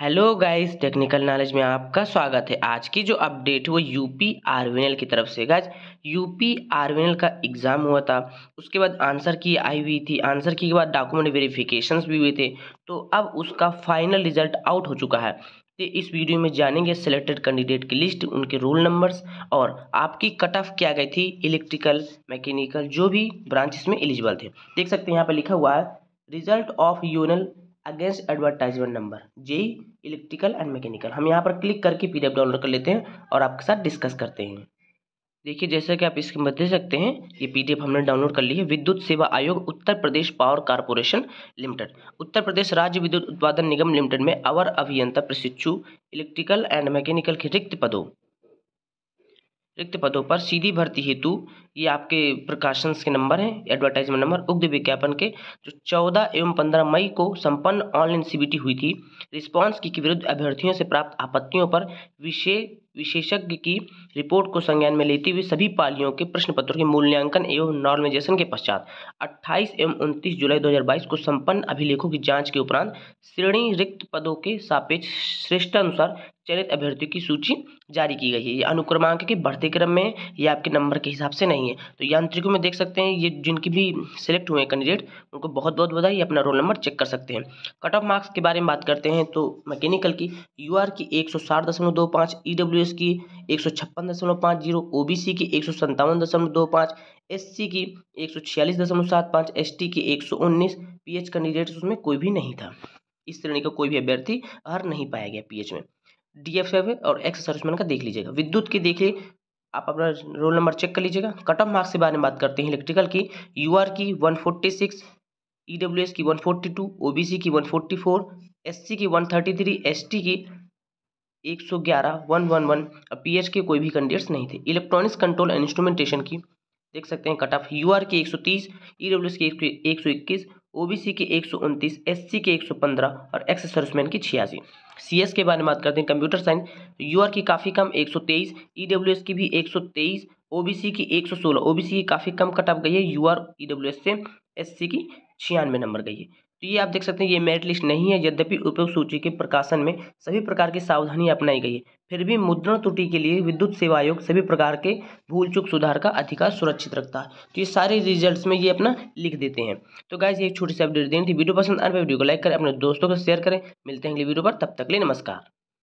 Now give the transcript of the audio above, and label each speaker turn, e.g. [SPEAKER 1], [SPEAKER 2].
[SPEAKER 1] hello guys technical knowledge में आपका स्वागत है आज की जो अपडेट वो यूपी आरवीएनएल की तरफ से गाइस यूपी आरवीएनएल का एग्ज़ाम हुआ था उसके बाद आंसर की आई हुई थी आंसर की के बाद डॉक्यूमेंट वेरिफिकेशन भी हुए थे तो अब उसका फाइनल रिजल्ट आउट हो चुका है तो इस वीडियो में जानेंगे सेलेक्टेड कैंडिडेट की लिस्ट उनके रोल नंबर्स और आपकी कट ऑफ क्या गई थी इलेक्ट्रिकल मैकेनिकल जो भी ब्रांच इसमें एलिजिबल थे देख सकते हैं यहाँ पर लिखा हुआ है रिजल्ट ऑफ यूनल against advertisement number J electrical and mechanical हम यहाँ पर क्लिक करके पी डाउनलोड कर लेते हैं और आपके साथ डिस्कस करते हैं देखिए जैसा कि आप इसके मध्य देख सकते हैं ये पीडीएफ हमने डाउनलोड कर ली है विद्युत सेवा आयोग Uttar Pradesh power corporation limited Uttar Pradesh राज्य विद्युत उत्पादन निगम लिमिटेड में अवर अभियंता प्रशिक्षु इलेक्ट्रिकल एंड मैकेनिकल के रिक्त पदों रिक्त पदों पर सीधी भर्ती हेतु ये आपके प्रकाशंस के नंबर हैं एडवर्टाइजमेंट नंबर उग्र विज्ञापन के जो चौदह एवं पंद्रह मई को संपन्न ऑनलाइन सीबीटी हुई थी रिस्पांस की विरुद्ध अभ्यर्थियों से प्राप्त आपत्तियों पर विशेष विशेषज्ञ की रिपोर्ट को संज्ञान में लेते हुए सभी पालियों के प्रश्न पत्रों के मूल्यांकन एवं नॉर्मलाइजेशन के पश्चात 28 एवं 29 जुलाई 2022 को संपन्न अभिलेखों की जांच के उपरांत श्रेणी रिक्त पदों के सापेक्ष श्रेष्ठानुसार चयनित अभ्यर्थियों की सूची जारी की गई है ये अनुक्रमांक के बढ़ते क्रम में ये आपके नंबर के हिसाब से नहीं नहीं है तो यांत्रिकों में देख सकते हैं ये जिनकी भी सिलेक्ट हुए कैंडिडेट उनको बहुत बहुत बधाई अपना रोल नंबर चेक कर सकते हैं कट ऑफ मार्क्स के बारे में बात करते हैं तो मैकेनिकल की यू की एक सौ e की एक सौ की एक सौ की एक सौ छियालीस की एक सौ उन्नीस कैंडिडेट उसमें कोई भी नहीं था इस श्रेणी का कोई भी अभ्यर्थी हर नहीं पाया गया पीएच में डी एफ और एक्स सर्विसमैन का देख लीजिएगा विद्युत की देखिए आप अपना रोल नंबर चेक कर लीजिएगा कट ऑफ मार्क्स के बारे में बात करते हैं इलेक्ट्रिकल की यू आर की one forty six E W S की one forty two O B C की one forty four S C की one thirty three S T की एक सौ ग्यारह वन वन वन और पी एच के कोई भी कैंडिडेट्स नहीं थे इलेक्ट्रॉनिक्स कंट्रोल एंड इंस्ट्रूमेंटेशन की देख सकते हैं कट ऑफ यू आर की एक सौ तीस ई डब्ल्यू एस की एक सौ इक्कीस ओबीसी के एक सौ उनतीस एससी के एक सौ पंद्रह और एक्स सर्विसमैन की छियासी सीएस के बारे में बात करते हैं कंप्यूटर साइंस यूआर की काफ़ी कम एक सौ तेईस की भी एक सौ तेईस ओबीसी की एक सौ सोलह ओबीसी की काफ़ी कम कट गई है यूआर ईडब्ल्यूएस से एससी की छियानवे नंबर गई है तो ये आप देख सकते हैं ये मेरिट लिस्ट नहीं है यद्यपि उपयोग सूची के प्रकाशन में सभी प्रकार की सावधानी अपनाई गई है फिर भी मुद्रण त्रुटि के लिए विद्युत सेवा आयोग सभी प्रकार के भूल चूक सुधार का अधिकार सुरक्षित रखता है तो ये सारे रिजल्ट्स में ये अपना लिख देते हैं तो गाइज ये एक छोटी सी अपडेट देनी थी वीडियो पसंद आने पर वीडियो को लाइक करें अपने दोस्तों को शेयर करें मिलते हैं अगले वीडियो पर तब तक लिए नमस्कार